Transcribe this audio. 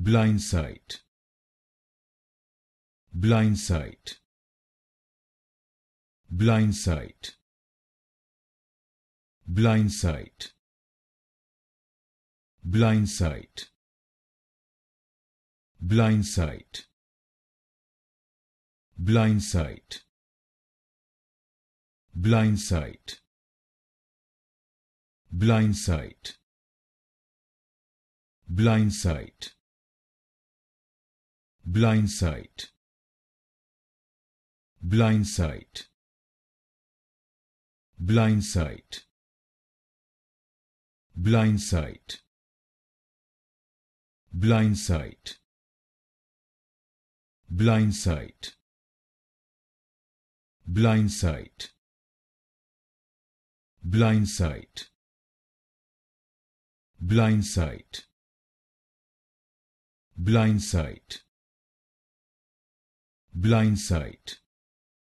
Blind Blind Blind sight. sight. sight. Blind sight. Blind sight. Blind sight. Blind sight. Blind sight. Blind Blind Blind sight. sight. sight. Blind sight. Blind sight. Blind sight. Blind sight. Blind sight. Blind sight.